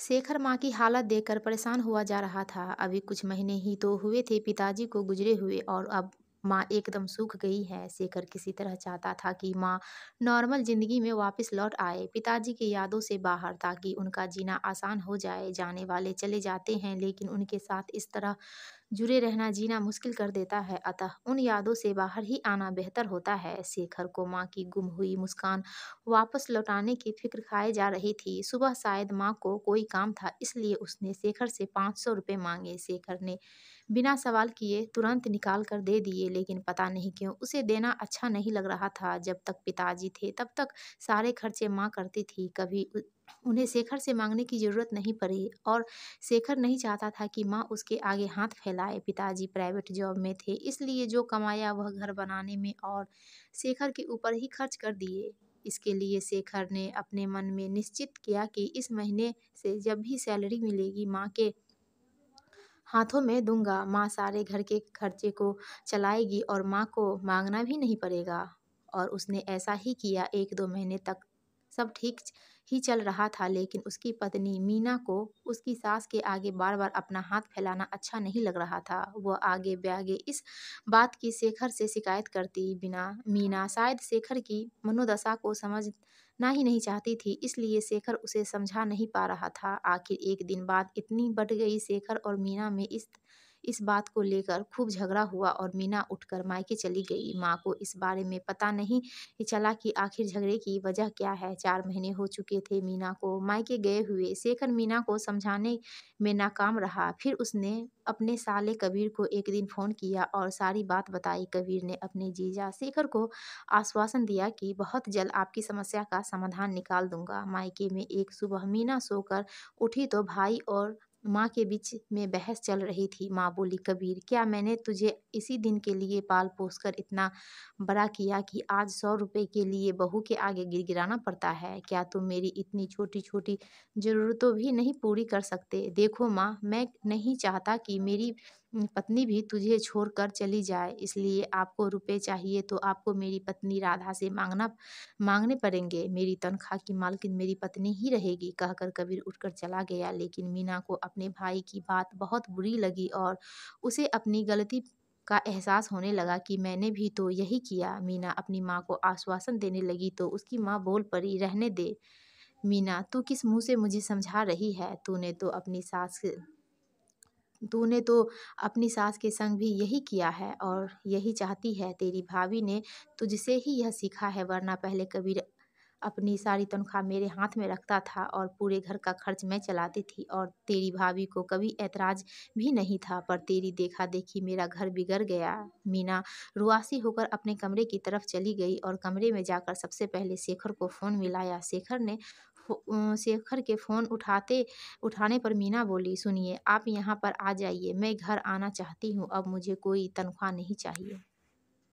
शेखर माँ की हालत देखकर परेशान हुआ जा रहा था अभी कुछ महीने ही तो हुए थे पिताजी को गुजरे हुए और अब माँ एकदम सूख गई है शेखर किसी तरह चाहता था कि माँ नॉर्मल ज़िंदगी में वापस लौट आए पिताजी की यादों से बाहर ताकि उनका जीना आसान हो जाए जाने वाले चले जाते हैं लेकिन उनके साथ इस तरह जुड़े रहना जीना मुश्किल कर देता है अतः उन यादों से बाहर ही आना बेहतर होता है शेखर को माँ की गुम हुई मुस्कान वापस लौटाने की फिक्र खाए जा रही थी सुबह शायद माँ को कोई काम था इसलिए उसने शेखर से पाँच सौ रुपये मांगे शेखर ने बिना सवाल किए तुरंत निकाल कर दे दिए लेकिन पता नहीं क्यों उसे देना अच्छा नहीं लग रहा था जब तक पिताजी थे तब तक सारे खर्चे माँ करती थी कभी उन्हें शेखर से मांगने की ज़रूरत नहीं पड़ी और शेखर नहीं चाहता था कि माँ उसके आगे हाथ फैलाए पिताजी प्राइवेट जॉब में थे इसलिए जो कमाया वह घर बनाने में और शेखर के ऊपर ही खर्च कर दिए इसके लिए शेखर ने अपने मन में निश्चित किया कि इस महीने से जब भी सैलरी मिलेगी माँ के हाथों में दूंगा माँ सारे घर के खर्चे को चलाएगी और माँ को मांगना भी नहीं पड़ेगा और उसने ऐसा ही किया एक दो महीने तक सब ठीक ही चल रहा था लेकिन उसकी पत्नी मीना को उसकी सास के आगे बार बार अपना हाथ फैलाना अच्छा नहीं लग रहा था वह आगे ब्यागे इस बात की शेखर से शिकायत करती बिना मीना शायद शेखर की मनोदशा को समझ ना ही नहीं चाहती थी इसलिए शेखर उसे समझा नहीं पा रहा था आखिर एक दिन बाद इतनी बढ़ गई शेखर और मीना में इस इस बात को लेकर खूब झगड़ा हुआ और मीना उठकर मायके चली गई माँ को इस बारे में पता नहीं चला कि आखिर झगड़े की वजह क्या है चार महीने हो चुके थे मीना को मायके गए हुए शेखर मीना को समझाने में नाकाम रहा फिर उसने अपने साले कबीर को एक दिन फ़ोन किया और सारी बात बताई कबीर ने अपने जीजा शेखर को आश्वासन दिया कि बहुत जल्द आपकी समस्या का समाधान निकाल दूंगा मायके में एक सुबह मीना सोकर उठी तो भाई और माँ के बीच में बहस चल रही थी माँ बोली कबीर क्या मैंने तुझे इसी दिन के लिए पाल पोस कर इतना बड़ा किया कि आज सौ रुपए के लिए बहू के आगे गिर गिराना पड़ता है क्या तुम मेरी इतनी छोटी छोटी ज़रूरतों भी नहीं पूरी कर सकते देखो माँ मैं नहीं चाहता कि मेरी पत्नी भी तुझे छोड़कर चली जाए इसलिए आपको रुपए चाहिए तो आपको मेरी पत्नी राधा से मांगना मांगने पड़ेंगे मेरी तनख्वाह की मालकिन मेरी पत्नी ही रहेगी कहकर कबीर उठकर चला गया लेकिन मीना को अपने भाई की बात बहुत बुरी लगी और उसे अपनी गलती का एहसास होने लगा कि मैंने भी तो यही किया मीना अपनी माँ को आश्वासन देने लगी तो उसकी माँ बोल पड़ी रहने दे मीना तू किस मुंह से मुझे समझा रही है तूने तो अपनी सास तूने तो अपनी सास के संग भी यही किया है और यही चाहती है तेरी भाभी ने तुझसे ही यह सीखा है वरना पहले कबीर अपनी सारी तनख्वाह मेरे हाथ में रखता था और पूरे घर का खर्च मैं चलाती थी और तेरी भाभी को कभी ऐतराज़ भी नहीं था पर तेरी देखा देखी मेरा घर बिगड़ गया मीना रुआसी होकर अपने कमरे की तरफ चली गई और कमरे में जाकर सबसे पहले शेखर को फ़ोन मिलाया शेखर ने शेखर के फ़ोन उठाते उठाने पर मीना बोली सुनिए आप यहाँ पर आ जाइए मैं घर आना चाहती हूँ अब मुझे कोई तनख्वाह नहीं चाहिए